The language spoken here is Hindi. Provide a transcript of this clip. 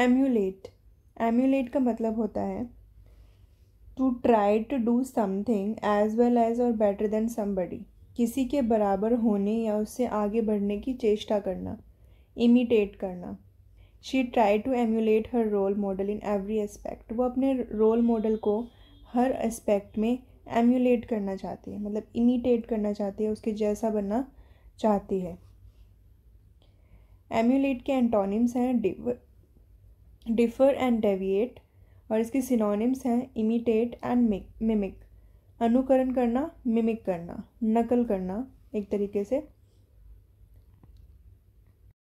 एम्यूलेट एम्यूलेट का मतलब होता है to try to do something as well as और बेटर देन समबडी किसी के बराबर होने या उससे आगे बढ़ने की चेष्टा करना इमिटेट करना she try to emulate her role model in every aspect वो अपने रोल मॉडल को हर एस्पेक्ट में एम्यूलेट करना चाहती है मतलब इमिटेट करना चाहती है उसके जैसा बनना चाहती है एम्यूलेट के एंटोनिम्स हैं डिफ़र एंड डेविएट और इसके सिनोनिम्स हैं इमिटेट एंड मिमिक अनुकरण करना मिमिक करना नकल करना एक तरीके से